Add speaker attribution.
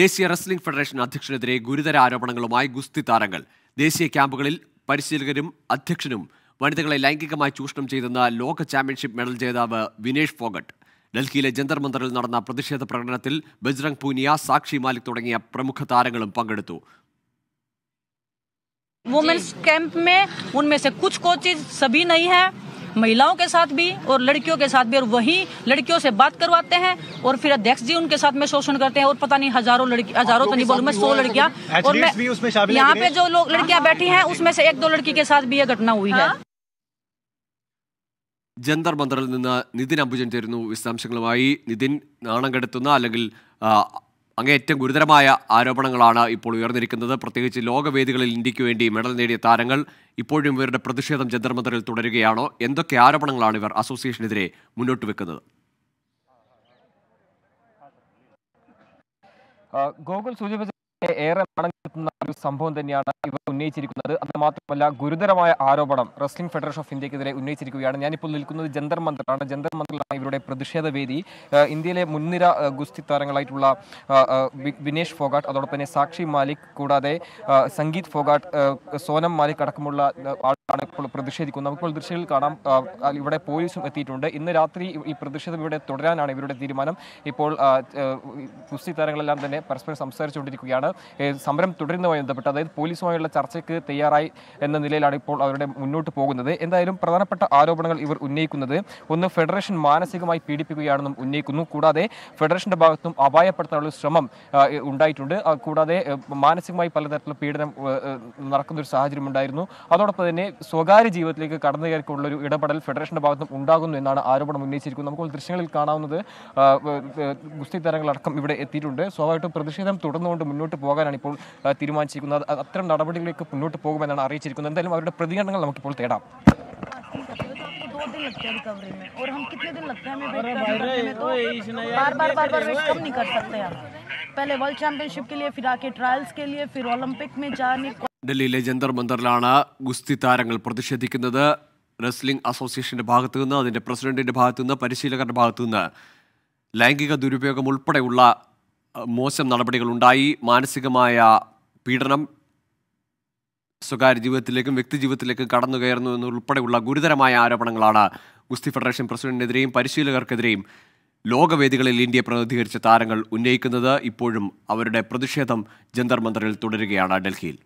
Speaker 1: ദേശീയ wrestling federation അധ്യക്ഷനെതിരെ ഗുരുതര ആരോപണങ്ങളുമായി ഗുസ്തി താരങ്ങൾ ദേശീയ ക്യാമ്പുകളിൽ പരിശീലകരും അധ്യക്ഷനും വനിതകളെ ലൈംഗികമായി ചൂഷണം ചെയ്തെന്ന ലോക ചാമ്പ്യൻഷിപ്പ് മെഡൽ ജേതാവ് വിനേഷ് ഫോഗട്ട് ഡൽഹിയിലെ ജന്തർ മന്ദറിൽ നടന്ന പ്രതിഷേധ പ്രകടനത്തിൽ ബജ്രംഗ് പൂനിയ സാക്ഷി മാലിക് തുടങ്ങിയ പ്രമുഖ താരങ്ങളും പങ്കെടുത്തു
Speaker 2: वुमेन्स कैंप में उनमें से कुछ कोचेज सभी नहीं है महिलाओं के साथ भी और लड़कियों के साथ भी और वही लड़कियों से बात करवाते हैं और फिर अध्यक्ष जी उनके साथ में शोषण करते हैं और पता नहीं हजारों लड़की हजारों तो नहीं तो बोलू मैं सौ लड़कियां और मैं यहाँ पे जो लोग लड़कियां हाँ, बैठी हैं उसमें से एक दो लड़की के साथ भी ये घटना हुई है हाँ।
Speaker 1: ജന്തർ മന്ദറിൽ नितिन നിതിൻ അംബുജൻ ചേരുന്നു വിശദാംശങ്ങളുമായി നിതിൻ നാണം കെടുത്തുന്ന അങ്ങേറ്റം ഗുരുതരമായ ആരോപണങ്ങളാണ് ഇപ്പോൾ ഉയർന്നിരിക്കുന്നത് പ്രത്യേകിച്ച് ലോകവേദികളിൽ ഇന്ത്യക്ക് വേണ്ടി മെഡൽ നേടിയ താരങ്ങൾ ഇപ്പോഴും ഇവരുടെ പ്രതിഷേധം ജന്തർ തുടരുകയാണോ എന്തൊക്കെ ആരോപണങ്ങളാണ് ഇവർ അസോസിയേഷനെതിരെ മുന്നോട്ട് വെക്കുന്നത്
Speaker 3: ഗോകുൽ സൂചിപ്പിച്ച ഏറെ നടന്നെത്തുന്ന ഒരു സംഭവം തന്നെയാണ് ഇവർ ഉന്നയിച്ചിരിക്കുന്നത് അത് മാത്രമല്ല ഗുരുതരമായ ആരോപണം റെസ്ലിംഗ് ഫെഡറേഷൻ ഓഫ് ഇന്ത്യക്കെതിരെ ഉന്നയിച്ചിരിക്കുകയാണ് ഞാനിപ്പോൾ നിൽക്കുന്നത് ജന്തർ മന്ത്രാണ് ജന്തർ മന്ത്രാണ് ഇവരുടെ പ്രതിഷേധ വേദി ഇന്ത്യയിലെ മുൻനിര ഗുസ്തി താരങ്ങളായിട്ടുള്ള വിനേഷ് ഫോഗാട്ട് അതോടൊപ്പം തന്നെ സാക്ഷി മാലിക് കൂടാതെ സംഗീത് ഫോഗാട്ട് സോനം മാലിക് അടക്കമുള്ള ആളാണ് പ്രതിഷേധിക്കുന്നു നമുക്കിപ്പോൾ ദൃശ്യയിൽ കാണാം ഇവിടെ പോലീസും എത്തിയിട്ടുണ്ട് ഇന്ന് രാത്രി ഈ പ്രതിഷേധം ഇവിടെ തുടരാനാണ് ഇവരുടെ തീരുമാനം ഇപ്പോൾ കുസ്തി താരങ്ങളെല്ലാം തന്നെ പരസ്പരം സംസാരിച്ചുകൊണ്ടിരിക്കുകയാണ് സമരം തുടരുന്നതുമായി ബന്ധപ്പെട്ട് അതായത് പോലീസുമായുള്ള ചർച്ചയ്ക്ക് തയ്യാറായി എന്ന നിലയിലാണ് ഇപ്പോൾ അവരുടെ മുന്നോട്ട് പോകുന്നത് എന്തായാലും പ്രധാനപ്പെട്ട ആരോപണങ്ങൾ ഇവർ ഉന്നയിക്കുന്നത് ഒന്ന് ഫെഡറേഷൻ മാനസികമായി പീഡിപ്പിക്കുകയാണെന്നും ഉന്നയിക്കുന്നു കൂടാതെ ഫെഡറേഷന്റെ ഭാഗത്തും അപായപ്പെടുത്താനുള്ള ശ്രമം ഉണ്ടായിട്ടുണ്ട് കൂടാതെ മാനസികമായി പലതരത്തിലുള്ള പീഡനം നടക്കുന്നൊരു സാഹചര്യം ഉണ്ടായിരുന്നു അതോടൊപ്പം തന്നെ സ്വ സ്വകാര്യ ജീവിതത്തിലേക്ക് കടന്നു കയറിക്കൊണ്ടുള്ള ഒരു ഇടപെടൽ ഫെഡറേഷന്റെ ഭാഗത്തും ഉണ്ടാകുന്നു എന്നാണ് ആരോപണം ഉന്നയിച്ചിരിക്കുന്നത് നമുക്ക് ദൃശ്യങ്ങളിൽ കാണാവുന്നത് ഗുസ്തി താരങ്ങളടക്കം ഇവിടെ എത്തിയിട്ടുണ്ട് സ്വാഭാവികമായിട്ടും പ്രതിഷേധം തുടർന്നുകൊണ്ട് മുന്നോട്ട് പോകാനാണ് ഇപ്പോൾ തീരുമാനിച്ചിരിക്കുന്നത് അത്തരം നടപടികളിലേക്ക് മുന്നോട്ട് പോകുമെന്നാണ് അറിയിച്ചിരിക്കുന്നത് എന്തായാലും അവരുടെ പ്രതികരണങ്ങൾ നമുക്കിപ്പോൾ തേടാം
Speaker 2: दो
Speaker 1: ഡൽഹിയിലെ ജന്തർ മന്ദറിലാണ് ഗുസ്തി താരങ്ങൾ പ്രതിഷേധിക്കുന്നത് റെസ്ലിംഗ് അസോസിയേഷന്റെ ഭാഗത്തു നിന്ന് അതിന്റെ പ്രസിഡന്റിന്റെ ഭാഗത്തു നിന്ന് പരിശീലകരുടെ ഭാഗത്തു നിന്ന് ലൈംഗിക ദുരുപയോഗം ഉൾപ്പെടെയുള്ള മോശം നടപടികൾ ഉണ്ടായി മാനസികമായ പീഡനം സ്വകാര്യ ജീവിതത്തിലേക്കും വ്യക്തി ജീവിതത്തിലേക്കും കടന്നു കയറുന്നു എന്നുൾപ്പെടെയുള്ള ഗുരുതരമായ ആരോപണങ്ങളാണ് ഗുസ്തി ഫെഡറേഷൻ പ്രസിഡന്റിനെതിരെയും പരിശീലകർക്കെതിരെയും ലോകവേദികളിൽ ഇന്ത്യ പ്രതിനിധീകരിച്ച താരങ്ങൾ ഉന്നയിക്കുന്നത് ഇപ്പോഴും അവരുടെ പ്രതിഷേധം ജന്തർ മന്ദറിൽ തുടരുകയാണ് ഡൽഹിയിൽ